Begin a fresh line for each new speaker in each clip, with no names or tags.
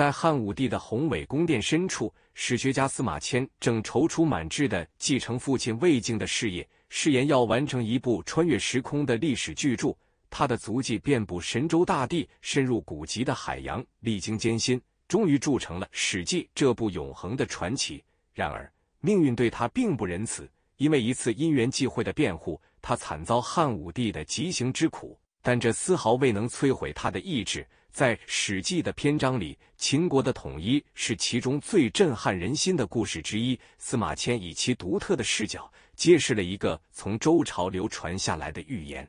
在汉武帝的宏伟宫殿深处，史学家司马迁正踌躇满志地继承父亲魏晋的事业，誓言要完成一部穿越时空的历史巨著。他的足迹遍布神州大地，深入古籍的海洋，历经艰辛，终于铸成了《史记》这部永恒的传奇。然而，命运对他并不仁慈，因为一次因缘际会的辩护，他惨遭汉武帝的极刑之苦。但这丝毫未能摧毁他的意志。在《史记》的篇章里，秦国的统一是其中最震撼人心的故事之一。司马迁以其独特的视角，揭示了一个从周朝流传下来的预言。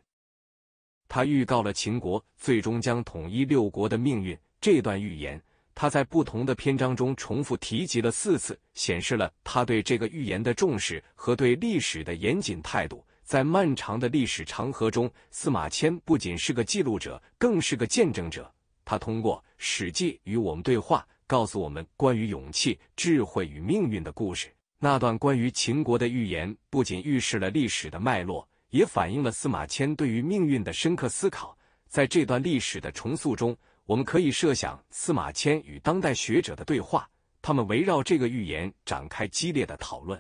他预告了秦国最终将统一六国的命运。这段预言，他在不同的篇章中重复提及了四次，显示了他对这个预言的重视和对历史的严谨态度。在漫长的历史长河中，司马迁不仅是个记录者，更是个见证者。他通过《史记》与我们对话，告诉我们关于勇气、智慧与命运的故事。那段关于秦国的预言，不仅预示了历史的脉络，也反映了司马迁对于命运的深刻思考。在这段历史的重塑中，我们可以设想司马迁与当代学者的对话，他们围绕这个预言展开激烈的讨论。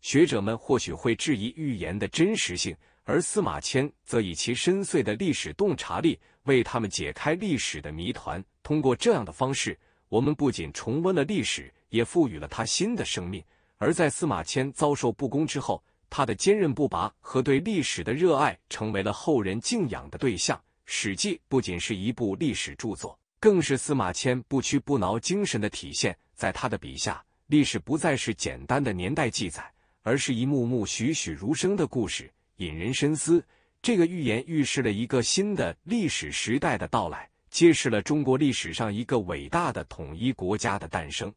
学者们或许会质疑预言的真实性，而司马迁则以其深邃的历史洞察力。为他们解开历史的谜团。通过这样的方式，我们不仅重温了历史，也赋予了他新的生命。而在司马迁遭受不公之后，他的坚韧不拔和对历史的热爱成为了后人敬仰的对象。《史记》不仅是一部历史著作，更是司马迁不屈不挠精神的体现。在他的笔下，历史不再是简单的年代记载，而是一幕幕栩栩如生的故事，引人深思。这个预言预示了一个新的历史时代的到来，揭示了中国历史上一个伟大的统一国家的诞生，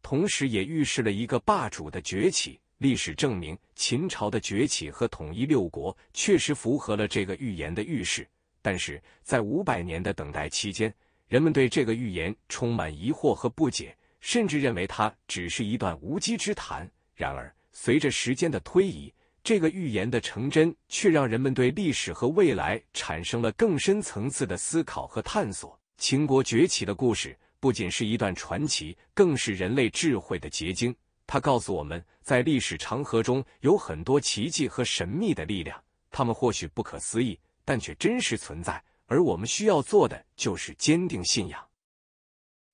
同时也预示了一个霸主的崛起。历史证明，秦朝的崛起和统一六国确实符合了这个预言的预示。但是，在五百年的等待期间，人们对这个预言充满疑惑和不解，甚至认为它只是一段无稽之谈。然而，随着时间的推移，这个预言的成真，却让人们对历史和未来产生了更深层次的思考和探索。秦国崛起的故事，不仅是一段传奇，更是人类智慧的结晶。它告诉我们，在历史长河中，有很多奇迹和神秘的力量，它们或许不可思议，但却真实存在。而我们需要做的，就是坚定信仰，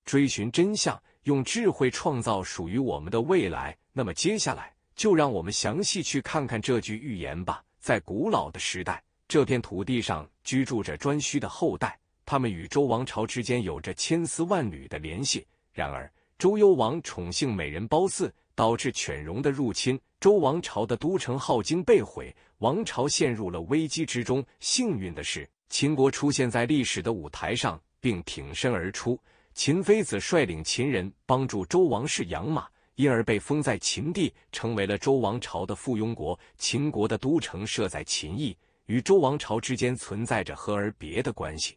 追寻真相，用智慧创造属于我们的未来。那么，接下来。就让我们详细去看看这句预言吧。在古老的时代，这片土地上居住着颛顼的后代，他们与周王朝之间有着千丝万缕的联系。然而，周幽王宠幸美人褒姒，导致犬戎的入侵，周王朝的都城镐京被毁，王朝陷入了危机之中。幸运的是，秦国出现在历史的舞台上，并挺身而出。秦非子率领秦人帮助周王室养马。因而被封在秦地，成为了周王朝的附庸国。秦国的都城设在秦邑，与周王朝之间存在着和而别的关系。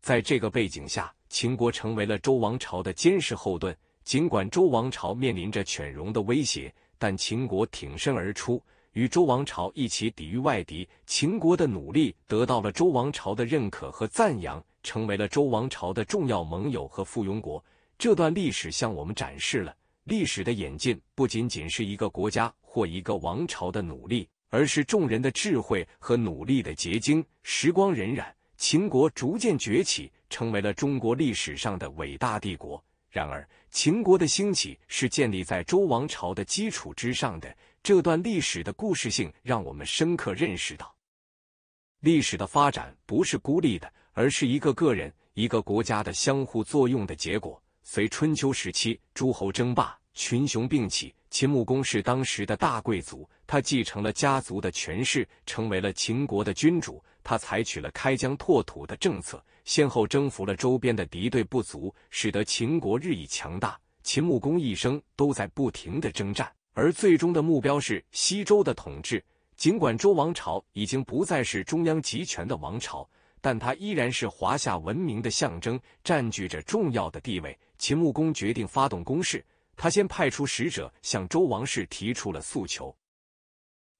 在这个背景下，秦国成为了周王朝的坚实后盾。尽管周王朝面临着犬戎的威胁，但秦国挺身而出，与周王朝一起抵御外敌。秦国的努力得到了周王朝的认可和赞扬，成为了周王朝的重要盟友和附庸国。这段历史向我们展示了。历史的演进不仅仅是一个国家或一个王朝的努力，而是众人的智慧和努力的结晶。时光荏苒，秦国逐渐崛起，成为了中国历史上的伟大帝国。然而，秦国的兴起是建立在周王朝的基础之上的。这段历史的故事性，让我们深刻认识到，历史的发展不是孤立的，而是一个个人、一个国家的相互作用的结果。随春秋时期诸侯争霸，群雄并起。秦穆公是当时的大贵族，他继承了家族的权势，成为了秦国的君主。他采取了开疆拓土的政策，先后征服了周边的敌对部族，使得秦国日益强大。秦穆公一生都在不停的征战，而最终的目标是西周的统治。尽管周王朝已经不再是中央集权的王朝。但他依然是华夏文明的象征，占据着重要的地位。秦穆公决定发动攻势，他先派出使者向周王室提出了诉求，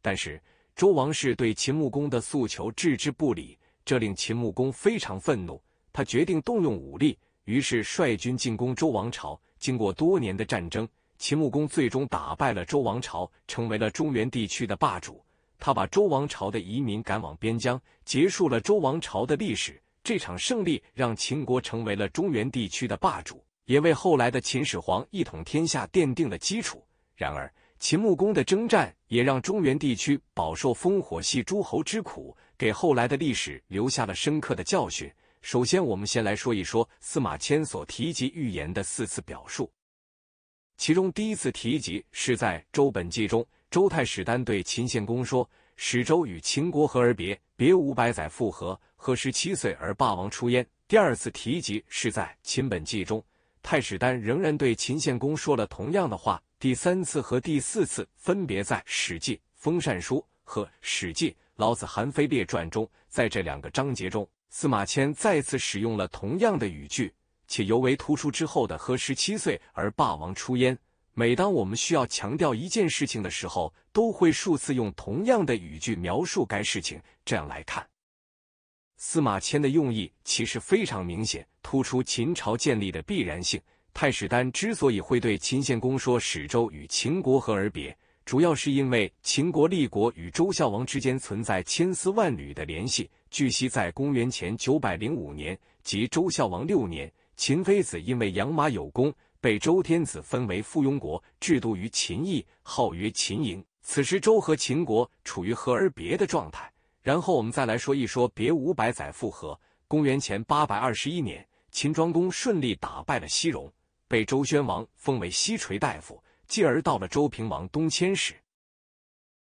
但是周王室对秦穆公的诉求置之不理，这令秦穆公非常愤怒。他决定动用武力，于是率军进攻周王朝。经过多年的战争，秦穆公最终打败了周王朝，成为了中原地区的霸主。他把周王朝的移民赶往边疆，结束了周王朝的历史。这场胜利让秦国成为了中原地区的霸主，也为后来的秦始皇一统天下奠定了基础。然而，秦穆公的征战也让中原地区饱受烽火戏诸侯之苦，给后来的历史留下了深刻的教训。首先，我们先来说一说司马迁所提及预言的四次表述，其中第一次提及是在《周本纪》中。周太史丹对秦献公说：“始周与秦国和而别，别五百载复合，何十七岁而霸王出焉？”第二次提及是在《秦本纪》中，太史丹仍然对秦献公说了同样的话。第三次和第四次分别在《史记·封禅书》和《史记·老子韩非列传》中，在这两个章节中，司马迁再次使用了同样的语句，且尤为突出之后的“何十七岁而霸王出焉”。每当我们需要强调一件事情的时候，都会数次用同样的语句描述该事情。这样来看，司马迁的用意其实非常明显，突出秦朝建立的必然性。太史丹之所以会对秦献公说“始周与秦国合而别”，主要是因为秦国立国与周孝王之间存在千丝万缕的联系。据悉，在公元前九百零五年，即周孝王六年，秦非子因为养马有功。被周天子分为附庸国，制度于秦邑，号曰秦营。此时周和秦国处于和而别的状态。然后我们再来说一说别五百载复合。公元前八百二十一年，秦庄公顺利打败了西戎，被周宣王封为西垂大夫，继而到了周平王东迁时，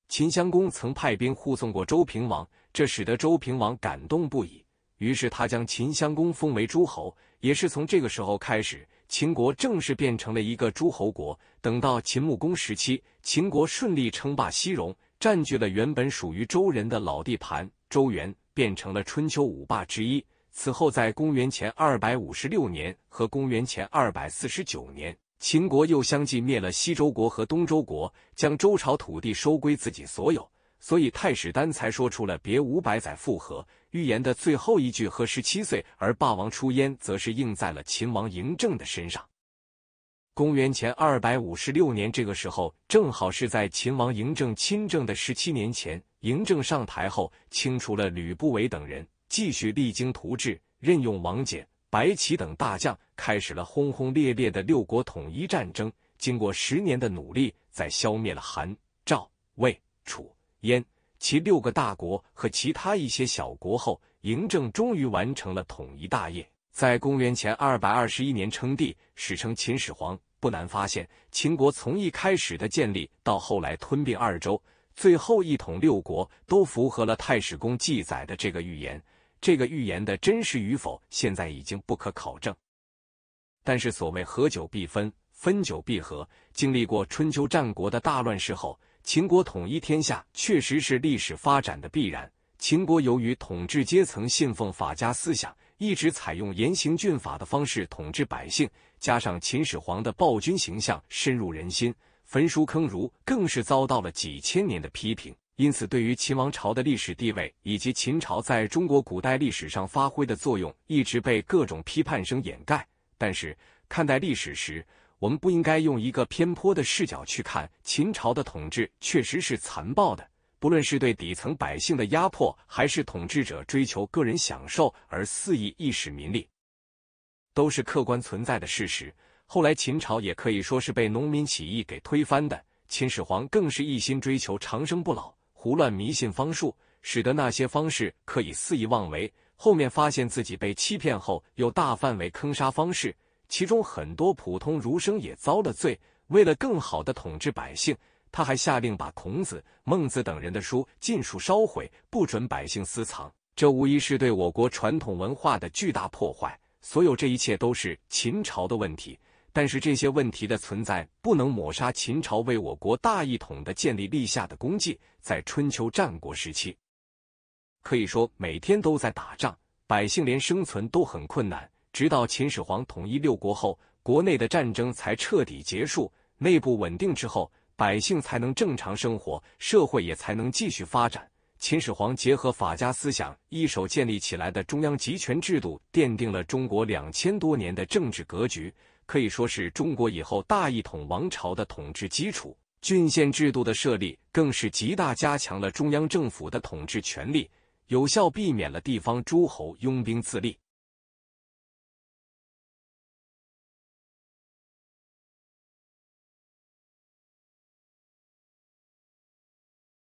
秦襄公曾派兵护送过周平王，这使得周平王感动不已。于是他将秦襄公封为诸侯，也是从这个时候开始，秦国正式变成了一个诸侯国。等到秦穆公时期，秦国顺利称霸西戎，占据了原本属于周人的老地盘周原，变成了春秋五霸之一。此后，在公元前二百五十六年和公元前二百四十九年，秦国又相继灭了西周国和东周国，将周朝土地收归自己所有。所以太史丹才说出了“别五百载复合”。预言的最后一句和十七岁，而霸王出焉则是应在了秦王嬴政的身上。公元前二百五十六年，这个时候正好是在秦王嬴政亲政的十七年前。嬴政上台后，清除了吕不韦等人，继续励精图治，任用王翦、白起等大将，开始了轰轰烈烈的六国统一战争。经过十年的努力，在消灭了韩、赵、魏、楚、燕。其六个大国和其他一些小国后，嬴政终于完成了统一大业，在公元前2百二十一年称帝，史称秦始皇。不难发现，秦国从一开始的建立到后来吞并二周，最后一统六国，都符合了太史公记载的这个预言。这个预言的真实与否，现在已经不可考证。但是所谓合久必分，分久必合，经历过春秋战国的大乱世后。秦国统一天下确实是历史发展的必然。秦国由于统治阶层信奉法家思想，一直采用严刑峻法的方式统治百姓，加上秦始皇的暴君形象深入人心，焚书坑儒更是遭到了几千年的批评。因此，对于秦王朝的历史地位以及秦朝在中国古代历史上发挥的作用，一直被各种批判声掩盖。但是，看待历史时，我们不应该用一个偏颇的视角去看秦朝的统治，确实是残暴的。不论是对底层百姓的压迫，还是统治者追求个人享受而肆意一使民力，都是客观存在的事实。后来秦朝也可以说是被农民起义给推翻的。秦始皇更是一心追求长生不老，胡乱迷信方术，使得那些方士可以肆意妄为。后面发现自己被欺骗后，又大范围坑杀方士。其中很多普通儒生也遭了罪。为了更好的统治百姓，他还下令把孔子、孟子等人的书尽数烧毁，不准百姓私藏。这无疑是对我国传统文化的巨大破坏。所有这一切都是秦朝的问题，但是这些问题的存在不能抹杀秦朝为我国大一统的建立立下的功绩。在春秋战国时期，可以说每天都在打仗，百姓连生存都很困难。直到秦始皇统一六国后，国内的战争才彻底结束，内部稳定之后，百姓才能正常生活，社会也才能继续发展。秦始皇结合法家思想，一手建立起来的中央集权制度，奠定了中国两千多年的政治格局，可以说是中国以后大一统王朝的统治基础。郡县制度的设立，更是极大加强了中央政府的统治权力，有效避免了地方诸侯拥兵自立。